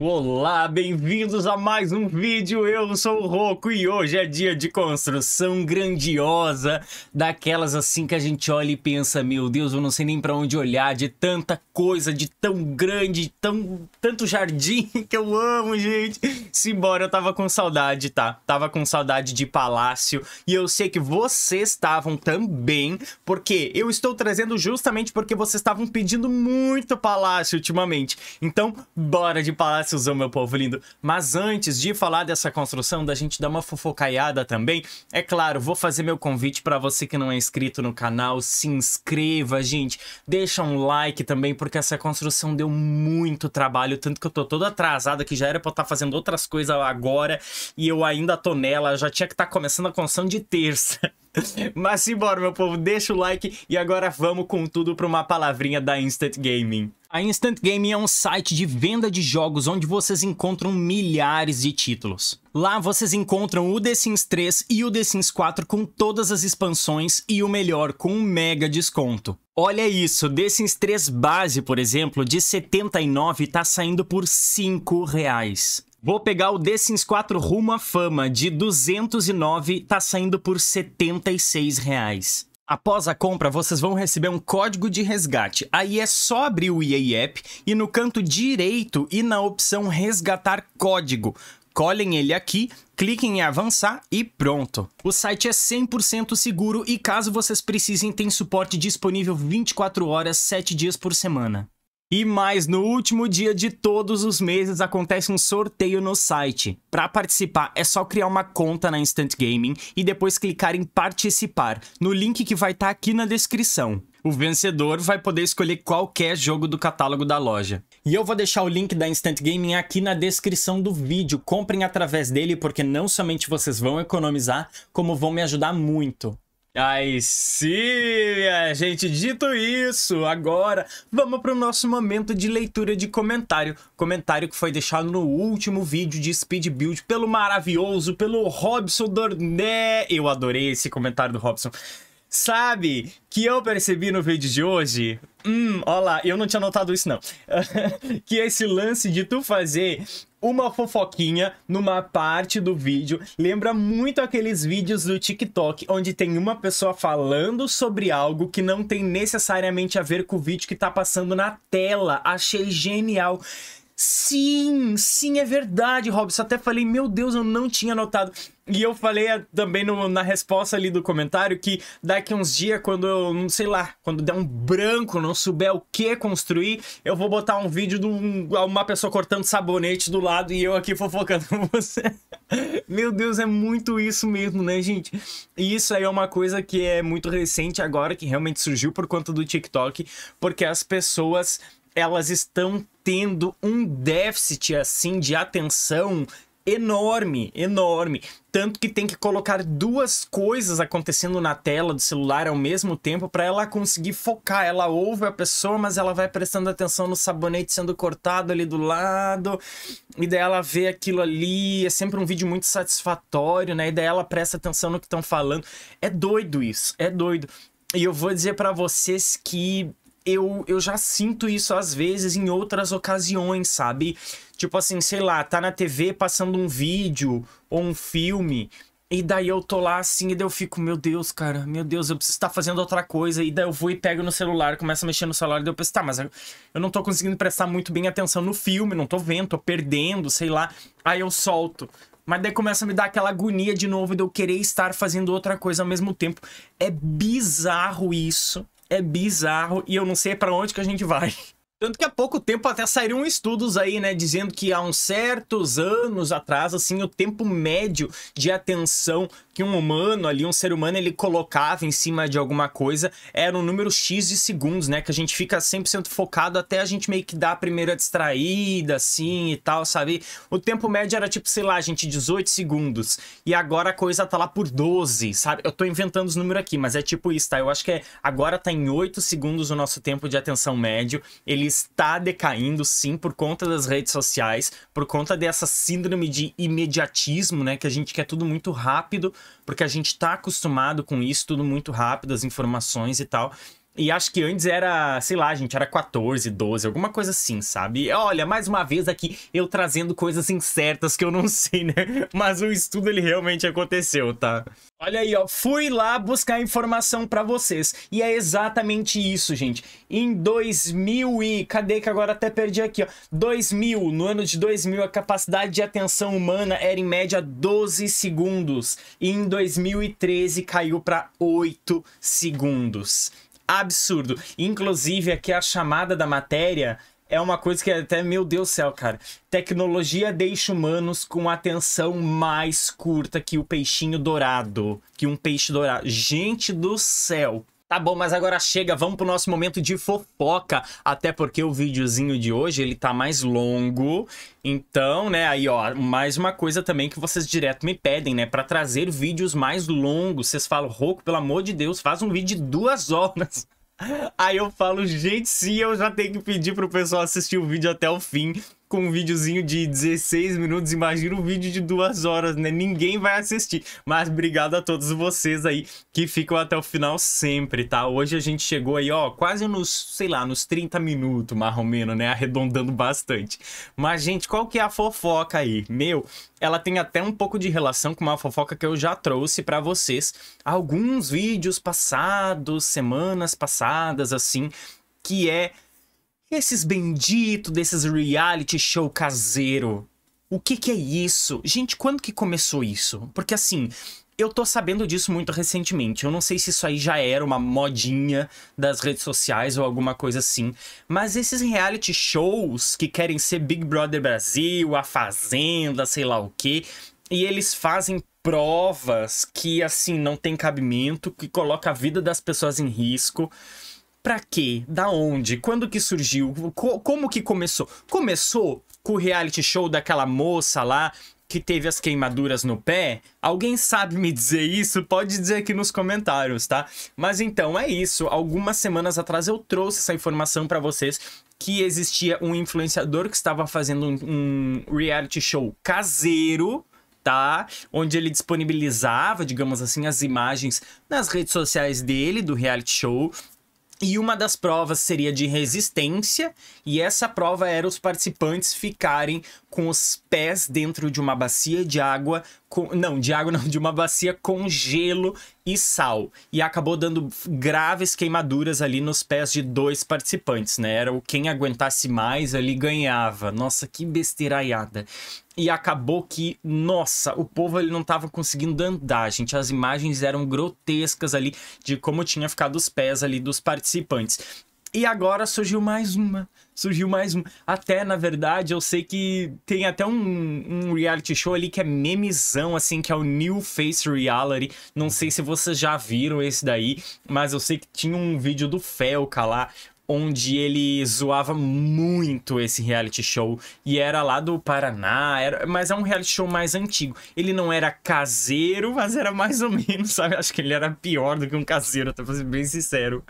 Olá, bem-vindos a mais um vídeo. Eu sou o Roco e hoje é dia de construção grandiosa, daquelas assim que a gente olha e pensa, meu Deus, eu não sei nem para onde olhar, de tanta coisa, de tão grande, tão tanto jardim que eu amo, gente. Simbora, eu tava com saudade, tá? Tava com saudade de palácio e eu sei que vocês estavam também, porque eu estou trazendo justamente porque vocês estavam pedindo muito palácio ultimamente. Então, bora de palácio Graças meu povo lindo. Mas antes de falar dessa construção, da gente dar uma fofocaiada também, é claro, vou fazer meu convite para você que não é inscrito no canal, se inscreva, gente. Deixa um like também, porque essa construção deu muito trabalho, tanto que eu tô todo atrasado que já era pra estar tá fazendo outras coisas agora, e eu ainda tô nela, já tinha que estar tá começando a construção de terça. Mas simbora, meu povo, deixa o like e agora vamos com tudo para uma palavrinha da Instant Gaming. A Instant Game é um site de venda de jogos onde vocês encontram milhares de títulos. Lá vocês encontram o The Sims 3 e o The Sims 4 com todas as expansões e o melhor, com um mega desconto. Olha isso, The Sims 3 base, por exemplo, de 79 está saindo por 5 reais. Vou pegar o The Sims 4 Rumo à Fama de 209, está saindo por 76 reais. Após a compra, vocês vão receber um código de resgate. Aí é só abrir o EA App e no canto direito e na opção resgatar código. Colhem ele aqui, cliquem em avançar e pronto. O site é 100% seguro e caso vocês precisem, tem suporte disponível 24 horas, 7 dias por semana. E mais, no último dia de todos os meses acontece um sorteio no site. Para participar é só criar uma conta na Instant Gaming e depois clicar em participar, no link que vai estar tá aqui na descrição. O vencedor vai poder escolher qualquer jogo do catálogo da loja. E eu vou deixar o link da Instant Gaming aqui na descrição do vídeo. Comprem através dele porque não somente vocês vão economizar, como vão me ajudar muito. Aí sim, minha gente, dito isso, agora vamos para o nosso momento de leitura de comentário. Comentário que foi deixado no último vídeo de Speed Build pelo maravilhoso, pelo Robson Dorné. Eu adorei esse comentário do Robson. Sabe que eu percebi no vídeo de hoje? Hum, olha lá, eu não tinha notado isso não. que esse lance de tu fazer uma fofoquinha numa parte do vídeo. Lembra muito aqueles vídeos do TikTok onde tem uma pessoa falando sobre algo que não tem necessariamente a ver com o vídeo que tá passando na tela. Achei genial. Sim, sim, é verdade, Robson. Até falei, meu Deus, eu não tinha notado. E eu falei eh, também no, na resposta ali do comentário que daqui uns dias, quando eu, não sei lá, quando der um branco, não souber o que construir, eu vou botar um vídeo de um, uma pessoa cortando sabonete do lado e eu aqui fofocando com você. Meu Deus, é muito isso mesmo, né, gente? E isso aí é uma coisa que é muito recente agora, que realmente surgiu por conta do TikTok, porque as pessoas elas estão tendo um déficit assim de atenção enorme, enorme. Tanto que tem que colocar duas coisas acontecendo na tela do celular ao mesmo tempo para ela conseguir focar. Ela ouve a pessoa, mas ela vai prestando atenção no sabonete sendo cortado ali do lado. E daí ela vê aquilo ali. É sempre um vídeo muito satisfatório, né? E daí ela presta atenção no que estão falando. É doido isso, é doido. E eu vou dizer para vocês que eu, eu já sinto isso às vezes em outras ocasiões, sabe? Tipo assim, sei lá, tá na TV passando um vídeo ou um filme. E daí eu tô lá assim, e daí eu fico, meu Deus, cara, meu Deus, eu preciso estar tá fazendo outra coisa. E daí eu vou e pego no celular, começo a mexer no celular, e daí eu penso, tá, mas eu não tô conseguindo prestar muito bem atenção no filme, não tô vendo, tô perdendo, sei lá. Aí eu solto. Mas daí começa a me dar aquela agonia de novo de eu querer estar fazendo outra coisa ao mesmo tempo. É bizarro isso é bizarro e eu não sei para onde que a gente vai. Tanto que há pouco tempo até saíram estudos aí, né, dizendo que há uns certos anos atrás, assim, o tempo médio de atenção que um humano ali, um ser humano, ele colocava em cima de alguma coisa era um número X de segundos, né, que a gente fica 100% focado até a gente meio que dar a primeira distraída, assim, e tal, sabe? O tempo médio era tipo, sei lá, gente, 18 segundos, e agora a coisa tá lá por 12, sabe? Eu tô inventando os números aqui, mas é tipo isso, tá? Eu acho que é, agora tá em 8 segundos o nosso tempo de atenção médio, ele está decaindo sim por conta das redes sociais, por conta dessa síndrome de imediatismo, né? Que a gente quer tudo muito rápido, porque a gente está acostumado com isso, tudo muito rápido, as informações e tal. E acho que antes era, sei lá, gente, era 14, 12, alguma coisa assim, sabe? Olha, mais uma vez aqui eu trazendo coisas incertas que eu não sei, né? Mas o estudo ele realmente aconteceu, tá? Olha aí, ó, fui lá buscar informação para vocês. E é exatamente isso, gente. Em 2000 e cadê que agora até perdi aqui, ó. 2000, no ano de 2000 a capacidade de atenção humana era em média 12 segundos e em 2013 caiu para 8 segundos absurdo. Inclusive, aqui a chamada da matéria é uma coisa que até, meu Deus do céu, cara. Tecnologia deixa humanos com atenção mais curta que o peixinho dourado. Que um peixe dourado. Gente do céu. Tá bom, mas agora chega, vamos pro nosso momento de fofoca. Até porque o videozinho de hoje, ele tá mais longo. Então, né, aí ó, mais uma coisa também que vocês direto me pedem, né, para trazer vídeos mais longos. Vocês falam, Roco, pelo amor de Deus, faz um vídeo de duas horas. Aí eu falo, gente, sim, eu já tenho que pedir pro pessoal assistir o vídeo até o fim com um videozinho de 16 minutos, imagina um vídeo de duas horas, né? Ninguém vai assistir. Mas obrigado a todos vocês aí que ficam até o final sempre, tá? Hoje a gente chegou aí, ó, quase nos, sei lá, nos 30 minutos, mais ou menos, né? Arredondando bastante. Mas, gente, qual que é a fofoca aí? Meu, ela tem até um pouco de relação com uma fofoca que eu já trouxe para vocês. Alguns vídeos passados, semanas passadas, assim, que é esses benditos desses reality show caseiro. O que que é isso? Gente, quando que começou isso? Porque assim, eu tô sabendo disso muito recentemente. Eu não sei se isso aí já era uma modinha das redes sociais ou alguma coisa assim. Mas esses reality shows que querem ser Big Brother Brasil, A Fazenda, sei lá o quê, e eles fazem provas que, assim, não tem cabimento, que coloca a vida das pessoas em risco. Pra quê? Da onde? Quando que surgiu? Co como que começou? Começou com o reality show daquela moça lá que teve as queimaduras no pé? Alguém sabe me dizer isso? Pode dizer aqui nos comentários, tá? Mas então é isso. Algumas semanas atrás eu trouxe essa informação para vocês que existia um influenciador que estava fazendo um, um reality show caseiro. Tá? Onde ele disponibilizava, digamos assim, as imagens nas redes sociais dele do reality show e uma das provas seria de resistência, e essa prova era os participantes ficarem com os pés dentro de uma bacia de água, com, não, de água não, de uma bacia com gelo e sal. E acabou dando graves queimaduras ali nos pés de dois participantes, né? Era o quem aguentasse mais ali ganhava. Nossa, que besteiraiada. E acabou que, nossa, o povo ele não estava conseguindo andar, gente. As imagens eram grotescas ali de como tinha ficado os pés ali dos participantes. E agora surgiu mais uma, surgiu mais uma. Até, na verdade, eu sei que tem até um, um, reality show ali que é memezão, assim, que é o New Face Reality. Não sei se vocês já viram esse daí, mas eu sei que tinha um vídeo do Felca lá, onde ele zoava muito esse reality show e era lá do Paraná, era, mas é um reality show mais antigo. Ele não era caseiro, mas era mais ou menos, sabe? Acho que ele era pior do que um caseiro, pra ser bem sincero.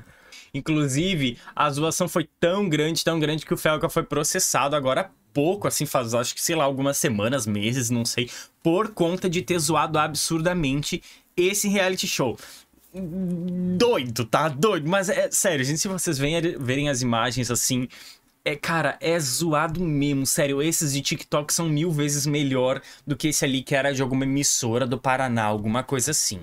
Inclusive, a zoação foi tão grande, tão grande, que o Felca foi processado agora há pouco, assim, faz acho que, sei lá, algumas semanas, meses, não sei, por conta de ter zoado absurdamente esse reality show doido, tá? Doido. Mas é sério, gente, se vocês verem, verem as imagens assim. É, cara, é zoado mesmo, sério. Esses de TikTok são mil vezes melhor do que esse ali que era de alguma emissora do Paraná, alguma coisa assim.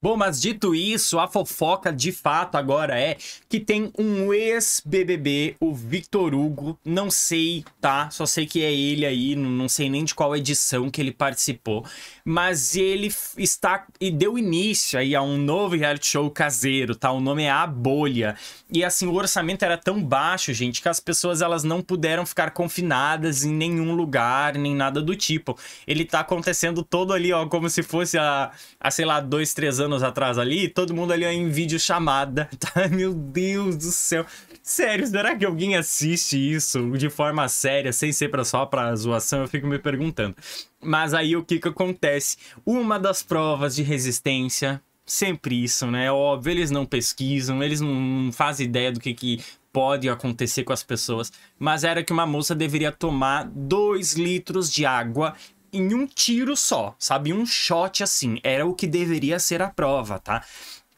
Bom, mas dito isso, a fofoca de fato agora é que tem um ex-BBB, o Victor Hugo. Não sei, tá? Só sei que é ele aí, não sei nem de qual edição que ele participou. Mas ele está e deu início aí a um novo reality show caseiro, tá? O nome é A Bolha. E assim, o orçamento era tão baixo, gente, que as pessoas elas não puderam ficar confinadas em nenhum lugar, nem nada do tipo. Ele tá acontecendo todo ali, ó, como se fosse a, a sei lá, dois, três anos anos atrás ali, todo mundo ali é em vídeo chamada, tá? Meu Deus do céu. Sério, será que alguém assiste isso de forma séria, sem ser pra só pra zoação? Eu fico me perguntando. Mas aí o que que acontece? Uma das provas de resistência, sempre isso, né? É óbvio, eles não pesquisam, eles não fazem ideia do que, que pode acontecer com as pessoas, mas era que uma moça deveria tomar 2 litros de água em um tiro só, sabe? Um shot assim. Era o que deveria ser a prova, tá?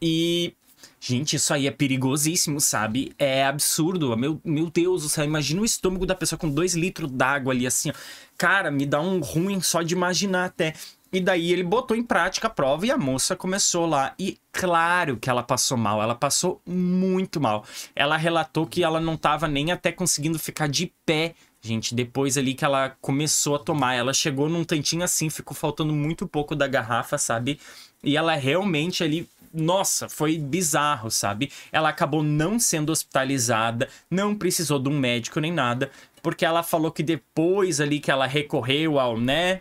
E Gente, isso aí é perigosíssimo, sabe? É absurdo. Meu, meu Deus do céu, imagina o estômago da pessoa com dois litros d'água ali, assim. Cara, me dá um ruim só de imaginar até. E daí ele botou em prática a prova e a moça começou lá. E claro que ela passou mal, ela passou muito mal. Ela relatou que ela não tava nem até conseguindo ficar de pé Gente, depois ali que ela começou a tomar, ela chegou num tantinho assim, ficou faltando muito pouco da garrafa, sabe? E ela realmente ali nossa, foi bizarro, sabe? Ela acabou não sendo hospitalizada, não precisou de um médico nem nada, porque ela falou que depois ali que ela recorreu ao, né,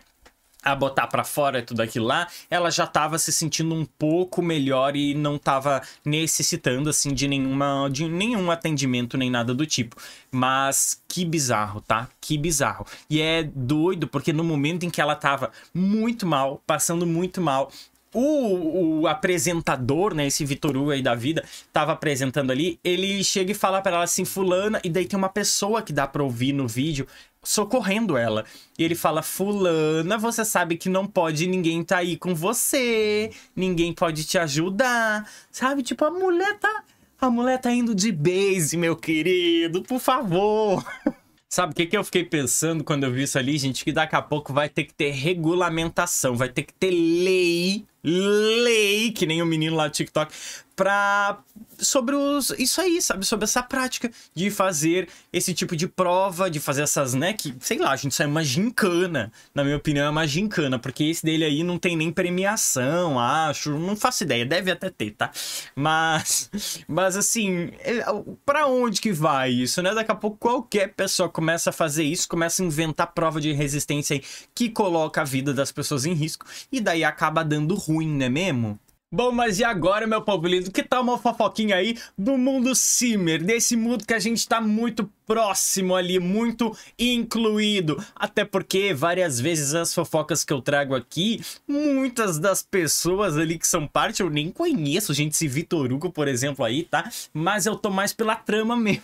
a botar para fora tudo aquilo lá, ela já tava se sentindo um pouco melhor e não tava necessitando assim de nenhuma de nenhum atendimento nem nada do tipo. Mas que bizarro, tá? Que bizarro. E é doido porque no momento em que ela tava muito mal, passando muito mal, o, o, apresentador, né, esse Vitor Hugo aí da vida, tava apresentando ali, ele chega e fala para ela assim, fulana, e daí tem uma pessoa que dá pra ouvir no vídeo, socorrendo ela. E ele fala: Fulana, você sabe que não pode, ninguém tá aí com você, ninguém pode te ajudar. Sabe? Tipo, a mulher tá. A mulher tá indo de base, meu querido, por favor. Sabe o que, que eu fiquei pensando quando eu vi isso ali, gente? Que daqui a pouco vai ter que ter regulamentação, vai ter que ter lei lei, que nem o menino lá do TikTok, pra. sobre os. Isso aí, sabe? Sobre essa prática de fazer esse tipo de prova, de fazer essas, né? Que, sei lá, a gente sai é uma gincana. Na minha opinião, é uma gincana, porque esse dele aí não tem nem premiação, acho. Não faço ideia, deve até ter, tá? Mas. Mas assim, é, pra onde que vai isso, né? Daqui a pouco qualquer pessoa começa a fazer isso, começa a inventar prova de resistência aí que coloca a vida das pessoas em risco, e daí acaba dando ruim ruim, é mesmo? Bom, mas e agora, meu povo lindo? Que tal uma fofoquinha aí do mundo Simmer? Desse mundo que a gente tá muito próximo ali, muito incluído. Até porque várias vezes as fofocas que eu trago aqui, muitas das pessoas ali que são parte eu nem conheço, gente, esse Vitor Hugo, por exemplo, aí, tá? Mas eu tô mais pela trama mesmo.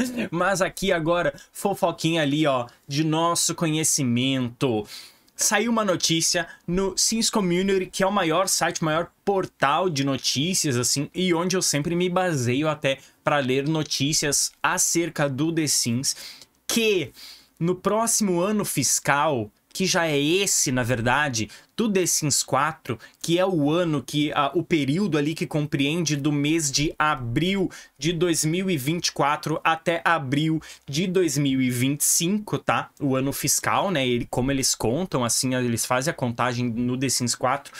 mas aqui agora, fofoquinha ali, ó, de nosso conhecimento saiu uma notícia no Sims Community, que é o maior site, o maior portal de notícias, assim, e onde eu sempre me baseio até para ler notícias acerca do The Sims, que no próximo ano fiscal que já é esse, na verdade, do The Sims 4, que é o ano que a, o período ali que compreende do mês de abril de 2024 até abril de 2025, tá? O ano fiscal, né? Ele, como eles contam, assim, eles fazem a contagem no The Sims 4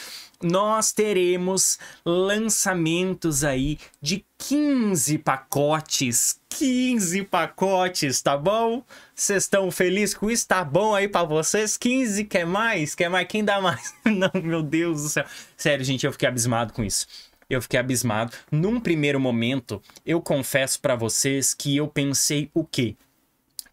nós teremos lançamentos aí de 15 pacotes 15 pacotes, tá bom? Vocês estão felizes com isso? Tá bom aí para vocês? 15, quer mais? Quer mais? Quem dá mais? Não, meu Deus do céu. Sério, gente, eu fiquei abismado com isso. Eu fiquei abismado. Num primeiro momento, eu confesso para vocês que eu pensei o quê?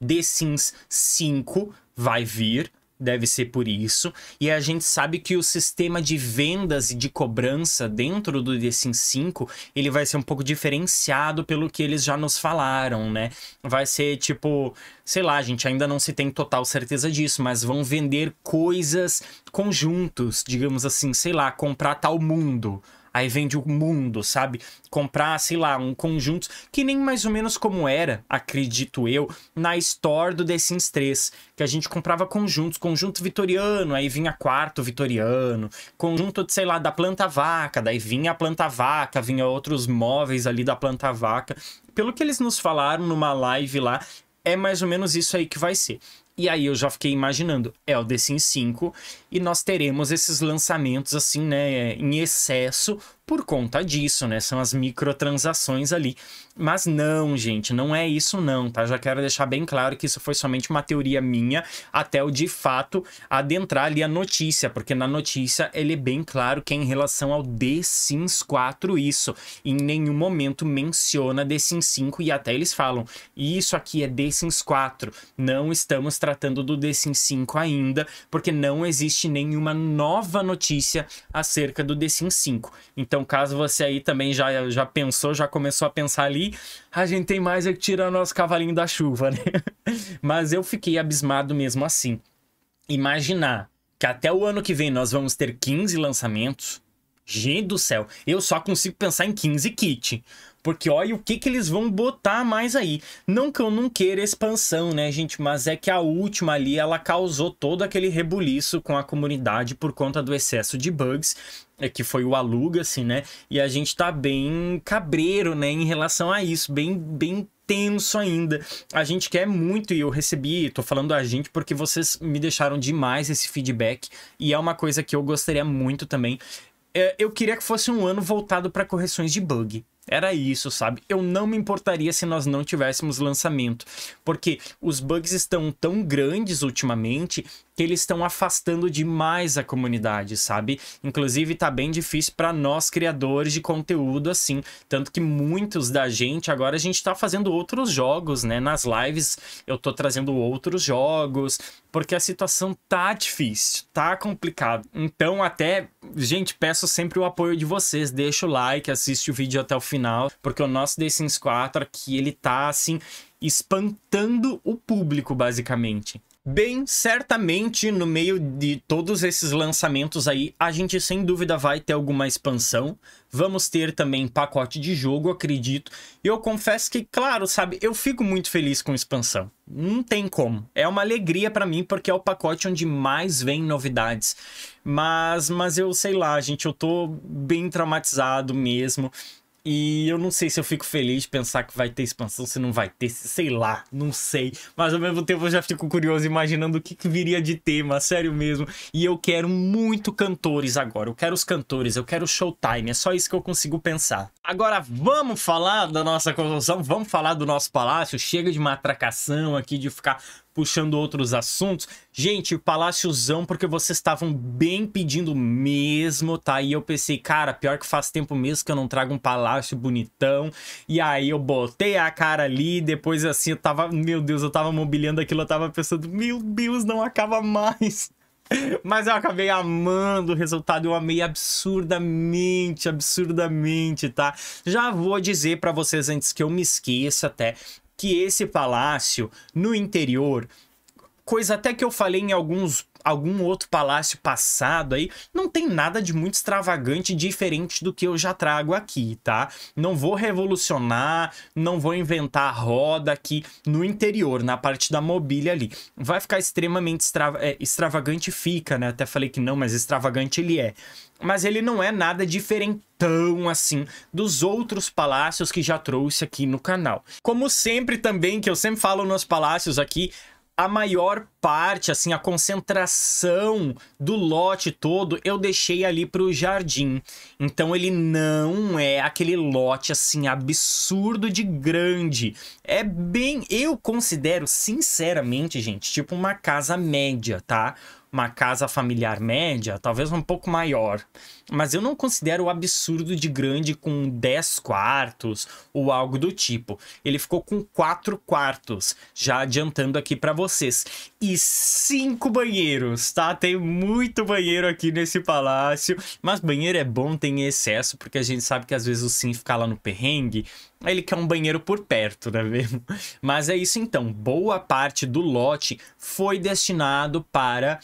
The Sims 5 vai vir deve ser por isso. E a gente sabe que o sistema de vendas e de cobrança dentro do The Sims 5, ele vai ser um pouco diferenciado pelo que eles já nos falaram, né? Vai ser tipo, sei lá, gente, ainda não se tem total certeza disso, mas vão vender coisas conjuntos, digamos assim, sei lá, comprar tal mundo aí vende o mundo, sabe? Comprar, sei lá, um conjunto que nem mais ou menos como era, acredito eu, na Store do The Sims 3, que a gente comprava conjuntos, conjunto vitoriano, aí vinha quarto vitoriano, conjunto, de, sei lá, da planta vaca, daí vinha a planta vaca, vinha outros móveis ali da planta vaca. Pelo que eles nos falaram numa live lá, é mais ou menos isso aí que vai ser. E aí eu já fiquei imaginando, é o The Sims 5 e nós teremos esses lançamentos assim, né, em excesso por conta disso, né? São as microtransações ali. Mas não, gente, não é isso não, tá? Já quero deixar bem claro que isso foi somente uma teoria minha até eu de fato adentrar ali a notícia, porque na notícia ele é bem claro que é em relação ao The Sims 4 isso. Em nenhum momento menciona The Sims 5 e até eles falam, isso aqui é The Sims 4, não estamos tratando do The Sims 5 ainda, porque não existe nenhuma nova notícia acerca do The Sims 5. Então, então, caso você aí também já, já pensou, já começou a pensar ali, a gente tem mais é que tirar nosso cavalinho da chuva, né? Mas eu fiquei abismado mesmo assim. Imaginar que até o ano que vem nós vamos ter 15 lançamentos. Gente do céu, eu só consigo pensar em 15 kit. Porque olha o que, que eles vão botar mais aí. Não que eu não queira expansão, né, gente? Mas é que a última ali, ela causou todo aquele rebuliço com a comunidade por conta do excesso de bugs. É que foi o Aluga-se, assim, né? E a gente tá bem cabreiro, né, em relação a isso, bem, bem tenso ainda. A gente quer muito e eu recebi, tô falando a gente porque vocês me deixaram demais esse feedback e é uma coisa que eu gostaria muito também. É, eu queria que fosse um ano voltado para correções de bug. Era isso, sabe? Eu não me importaria se nós não tivéssemos lançamento, porque os bugs estão tão grandes ultimamente que eles estão afastando demais a comunidade, sabe? Inclusive tá bem difícil para nós criadores de conteúdo assim, tanto que muitos da gente agora a gente tá fazendo outros jogos, né? Nas lives eu tô trazendo outros jogos, porque a situação tá difícil, tá complicado. Então até, gente, peço sempre o apoio de vocês, deixa o like, assiste o vídeo até o final, porque o nosso The Sims 4 aqui ele tá assim espantando o público basicamente. Bem, certamente no meio de todos esses lançamentos aí, a gente sem dúvida vai ter alguma expansão. Vamos ter também pacote de jogo, acredito. E eu confesso que, claro, sabe, eu fico muito feliz com expansão. Não tem como. É uma alegria para mim porque é o pacote onde mais vem novidades. Mas, mas eu sei lá, gente, eu tô bem traumatizado mesmo. E eu não sei se eu fico feliz pensar que vai ter expansão, se não vai ter, sei lá, não sei. Mas ao mesmo tempo eu já fico curioso imaginando o que, que viria de tema, sério mesmo. E eu quero muito cantores agora, eu quero os cantores, eu quero showtime, é só isso que eu consigo pensar. Agora vamos falar da nossa construção, vamos falar do nosso palácio, chega de matracação aqui, de ficar puxando outros assuntos. Gente, Paláciozão, porque vocês estavam bem pedindo mesmo, tá? E eu pensei, cara, pior que faz tempo mesmo que eu não trago um palácio bonitão. E aí eu botei a cara ali, depois assim, eu tava, meu Deus, eu tava mobiliando aquilo, eu tava pensando, meu Deus, não acaba mais. Mas eu acabei amando o resultado, eu amei absurdamente, absurdamente, tá? Já vou dizer para vocês antes que eu me esqueça até, que esse palácio no interior coisa até que eu falei em alguns algum outro palácio passado aí, não tem nada de muito extravagante diferente do que eu já trago aqui, tá? Não vou revolucionar, não vou inventar roda aqui no interior, na parte da mobília ali. Vai ficar extremamente extra, é, extravagante, fica, né? Até falei que não, mas extravagante ele é. Mas ele não é nada diferentão assim dos outros palácios que já trouxe aqui no canal. Como sempre também, que eu sempre falo nos palácios aqui, a maior parte, assim, a concentração do lote todo eu deixei ali pro jardim. Então ele não é aquele lote, assim, absurdo de grande. É bem, eu considero, sinceramente, gente, tipo uma casa média, tá? Uma casa familiar média, talvez um pouco maior mas eu não considero o absurdo de grande com 10 quartos ou algo do tipo. Ele ficou com 4 quartos, já adiantando aqui para vocês. E 5 banheiros, tá? Tem muito banheiro aqui nesse palácio, mas banheiro é bom tem excesso, porque a gente sabe que às vezes o Sim fica lá no perrengue, ele quer um banheiro por perto, né mesmo? Mas é isso então, boa parte do lote foi destinado para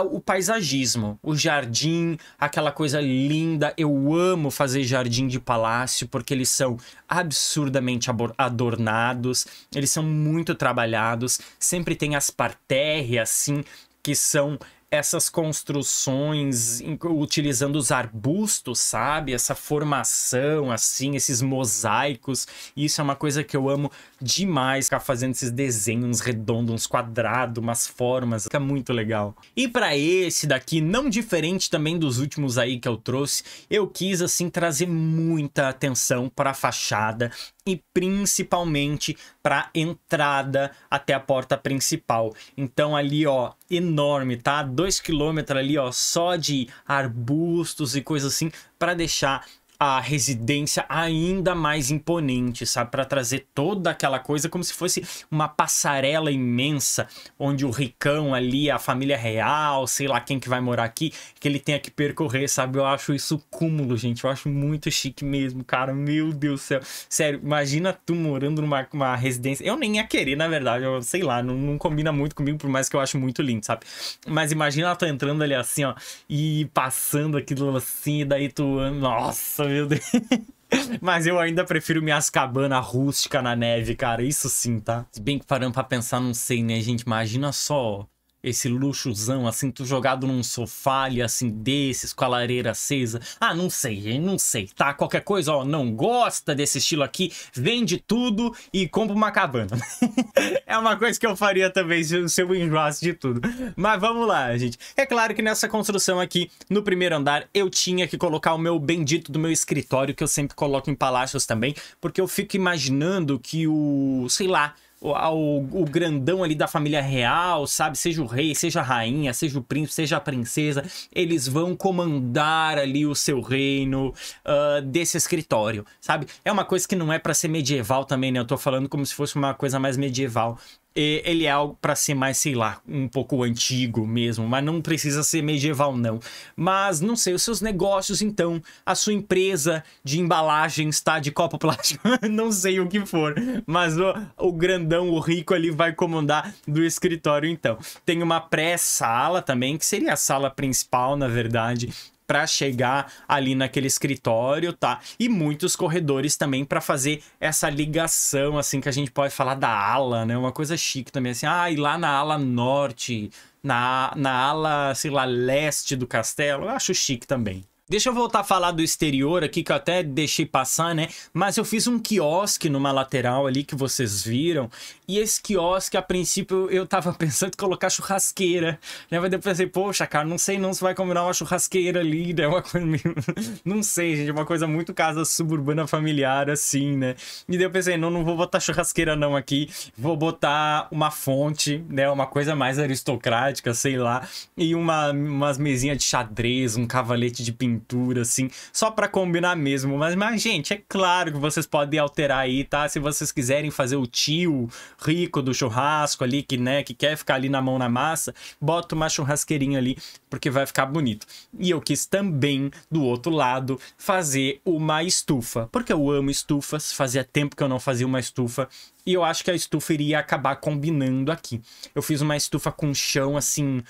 o paisagismo, o jardim, aquela coisa linda. Eu amo fazer jardim de palácio porque eles são absurdamente adornados, eles são muito trabalhados, sempre tem as partérreas assim que são essas construções utilizando os arbustos, sabe? Essa formação, assim, esses mosaicos. Isso é uma coisa que eu amo demais, ficar fazendo esses desenhos redondos, uns quadrados, umas formas. Fica muito legal. E para esse daqui, não diferente também dos últimos aí que eu trouxe, eu quis, assim, trazer muita atenção para a fachada e principalmente para entrada até a porta principal. Então ali, ó, enorme, tá? 2 km ali, ó, só de arbustos e coisa assim, para deixar a residência ainda mais imponente, sabe? Para trazer toda aquela coisa como se fosse uma passarela imensa, onde o ricão ali, a família real, sei lá quem que vai morar aqui, que ele tenha que percorrer, sabe? Eu acho isso cúmulo, gente. Eu acho muito chique mesmo, cara. Meu Deus do céu. Sério, imagina tu morando numa uma residência. Eu nem ia querer, na verdade. Eu sei lá, não, não combina muito comigo, por mais que eu acho muito lindo, sabe? Mas imagina tu entrando ali assim, ó, e passando aquilo assim, e daí tu. Nossa, meu Deus. Mas eu ainda prefiro minhas cabanas rústicas na neve, cara. Isso sim, tá? Se bem que parando pra pensar, não sei, né, gente? Imagina só esse luxuzão, assim, tu jogado num sofá ali, assim, desses, com a lareira acesa. Ah, não sei, não sei, tá? Qualquer coisa, ó, não gosta desse estilo aqui, vende tudo e compra uma cabana. é uma coisa que eu faria também se, eu eu enjoasse de tudo. Mas vamos lá, gente. É claro que nessa construção aqui, no primeiro andar, eu tinha que colocar o meu bendito do meu escritório, que eu sempre coloco em palácios também, porque eu fico imaginando que o, sei lá, o, o, o, grandão ali da família real, sabe? Seja o rei, seja a rainha, seja o príncipe, seja a princesa, eles vão comandar ali o seu reino uh, desse escritório, sabe? É uma coisa que não é para ser medieval também, né? Eu tô falando como se fosse uma coisa mais medieval, ele é algo para ser mais, sei lá, um pouco antigo mesmo, mas não precisa ser medieval não. Mas não sei, os seus negócios então, a sua empresa de embalagens, tá, de copo plástico, não sei o que for, mas o, o grandão, o rico ali vai comandar do escritório então. Tem uma pré-sala também, que seria a sala principal, na verdade, para chegar ali naquele escritório, tá? E muitos corredores também para fazer essa ligação, assim, que a gente pode falar da ala, né? Uma coisa chique também, assim, ah, e lá na ala norte, na, na ala, sei lá, leste do castelo, eu acho chique também. Deixa eu voltar a falar do exterior aqui, que eu até deixei passar, né? Mas eu fiz um quiosque numa lateral ali que vocês viram. E esse quiosque, a princípio, eu tava pensando em colocar churrasqueira, né? Mas depois eu pensei, poxa, cara, não sei não se vai combinar uma churrasqueira ali, né? Uma coisa meio... não sei, gente, uma coisa muito casa suburbana familiar, assim, né? E daí eu pensei, não, não vou botar churrasqueira não aqui. Vou botar uma fonte, né? Uma coisa mais aristocrática, sei lá. E uma, umas mesinhas de xadrez, um cavalete de pintura pintura, assim, só para combinar mesmo. Mas, mas, gente, é claro que vocês podem alterar aí, tá? Se vocês quiserem fazer o tio rico do churrasco ali, que, né, que quer ficar ali na mão na massa, bota uma churrasqueirinha ali, porque vai ficar bonito. E eu quis também, do outro lado, fazer uma estufa, porque eu amo estufas, fazia tempo que eu não fazia uma estufa, e eu acho que a estufa iria acabar combinando aqui. Eu fiz uma estufa com chão, assim,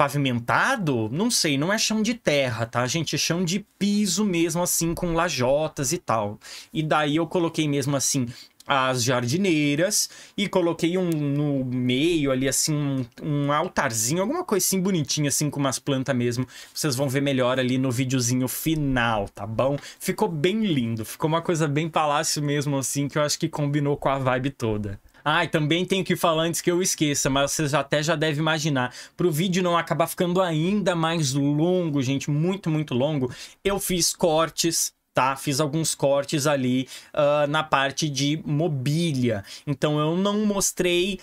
pavimentado, não sei, não é chão de terra, tá, gente? É chão de piso mesmo, assim, com lajotas e tal. E daí eu coloquei mesmo assim as jardineiras e coloquei um no meio ali assim um, um altarzinho, alguma coisa assim bonitinha assim com umas plantas mesmo. Vocês vão ver melhor ali no videozinho final, tá bom? Ficou bem lindo, ficou uma coisa bem palácio mesmo assim que eu acho que combinou com a vibe toda. Ah, e também tenho que falar antes que eu esqueça, mas vocês até já devem imaginar. Para o vídeo não acabar ficando ainda mais longo, gente, muito, muito longo, eu fiz cortes tá? Fiz alguns cortes ali uh, na parte de mobília. Então eu não mostrei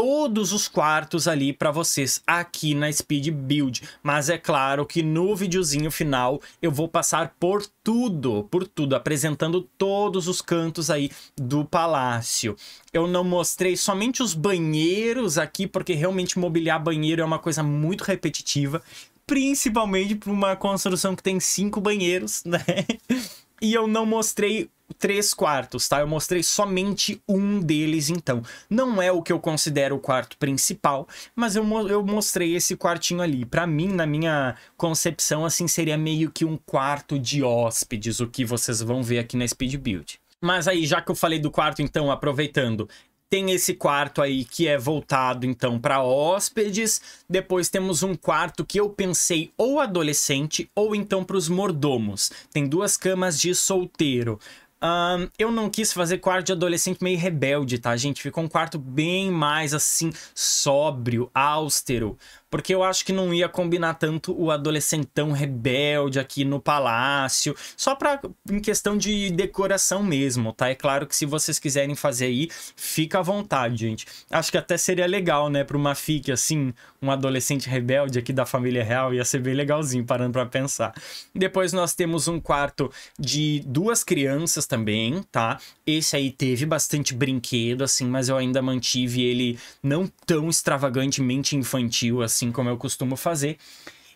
todos os quartos ali para vocês aqui na Speed Build. Mas é claro que no videozinho final eu vou passar por tudo, por tudo, apresentando todos os cantos aí do palácio. Eu não mostrei somente os banheiros aqui, porque realmente mobiliar banheiro é uma coisa muito repetitiva, principalmente para uma construção que tem cinco banheiros, né? E eu não mostrei três quartos, tá? Eu mostrei somente um deles, então. Não é o que eu considero o quarto principal, mas eu, mo eu mostrei esse quartinho ali. Para mim, na minha concepção, assim, seria meio que um quarto de hóspedes, o que vocês vão ver aqui na Speed Build. Mas aí, já que eu falei do quarto, então, aproveitando, tem esse quarto aí que é voltado então para hóspedes. Depois temos um quarto que eu pensei ou adolescente ou então para os mordomos. Tem duas camas de solteiro. Um, eu não quis fazer quarto de adolescente meio rebelde, tá, gente? Ficou um quarto bem mais assim, sóbrio, austero porque eu acho que não ia combinar tanto o adolescentão rebelde aqui no palácio, só para em questão de decoração mesmo, tá? É claro que se vocês quiserem fazer aí, fica à vontade, gente. Acho que até seria legal, né, para uma fique assim, um adolescente rebelde aqui da família real, ia ser bem legalzinho parando para pensar. Depois nós temos um quarto de duas crianças também, tá? Esse aí teve bastante brinquedo assim, mas eu ainda mantive ele não tão extravagantemente infantil assim assim como eu costumo fazer.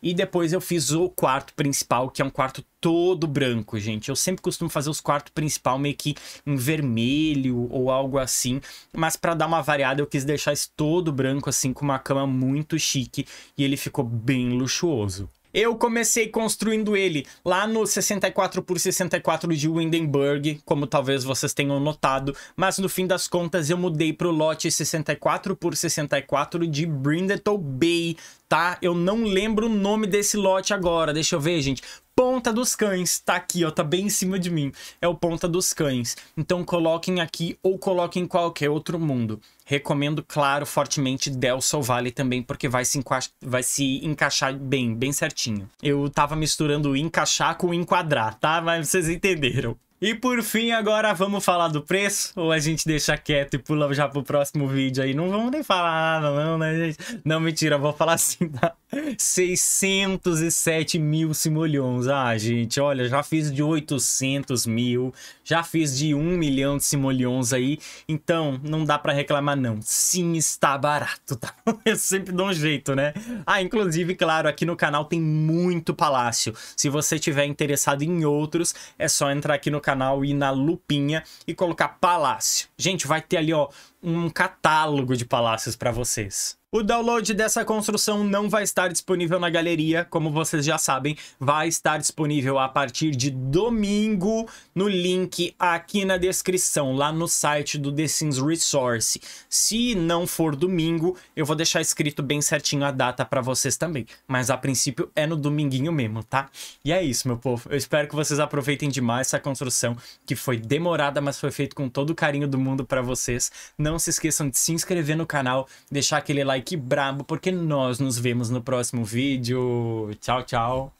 E depois eu fiz o quarto principal, que é um quarto todo branco, gente. Eu sempre costumo fazer os quartos principal meio que em vermelho ou algo assim, mas para dar uma variada eu quis deixar esse todo branco assim com uma cama muito chique e ele ficou bem luxuoso. Eu comecei construindo ele lá no 64 por 64 de Windenburg, como talvez vocês tenham notado, mas no fim das contas eu mudei para o lote 64 por 64 de Brindleton Bay, tá? Eu não lembro o nome desse lote agora, deixa eu ver, gente. Ponta dos Cães, tá aqui, ó, tá bem em cima de mim. É o Ponta dos Cães. Então coloquem aqui ou coloquem em qualquer outro mundo. Recomendo, claro, fortemente Del Sol Valley também, porque vai se, vai se encaixar bem, bem certinho. Eu tava misturando encaixar com enquadrar, tá? Mas vocês entenderam. E por fim, agora vamos falar do preço, ou a gente deixa quieto e pula já pro próximo vídeo aí. Não vamos nem falar nada não, né, gente? Não, mentira, vou falar assim, tá? 607 mil simoleons. Ah, gente, olha, já fiz de 800 mil, já fiz de 1 milhão de simoleons aí. Então, não dá pra reclamar não. Sim, está barato, tá? Eu sempre dou um jeito, né? Ah, inclusive, claro, aqui no canal tem muito palácio. Se você tiver interessado em outros, é só entrar aqui no canal canal, ir na lupinha e colocar Palácio. Gente, vai ter ali, ó, um catálogo de palácios para vocês. O download dessa construção não vai estar disponível na galeria, como vocês já sabem, vai estar disponível a partir de domingo no link aqui na descrição, lá no site do The Sims Resource. Se não for domingo, eu vou deixar escrito bem certinho a data para vocês também, mas a princípio é no dominguinho mesmo, tá? E é isso, meu povo. Eu espero que vocês aproveitem demais essa construção que foi demorada, mas foi feita com todo o carinho do mundo para vocês. Não não se esqueçam de se inscrever no canal, deixar aquele like brabo, porque nós nos vemos no próximo vídeo. Tchau, tchau.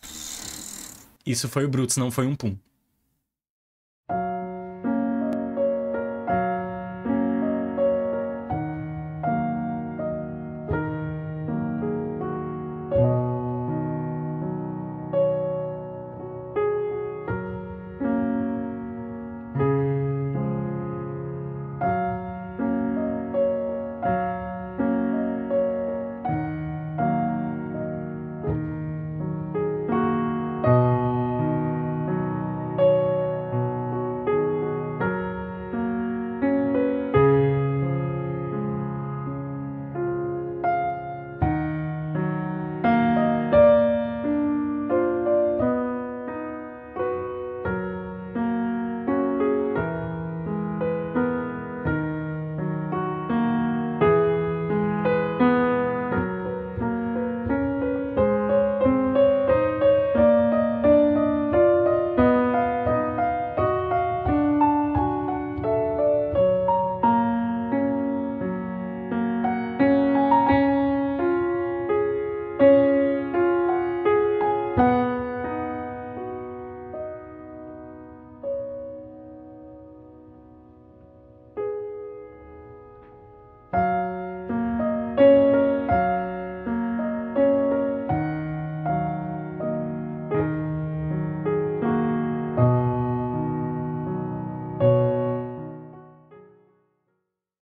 Isso foi o Brutus, não foi um pum.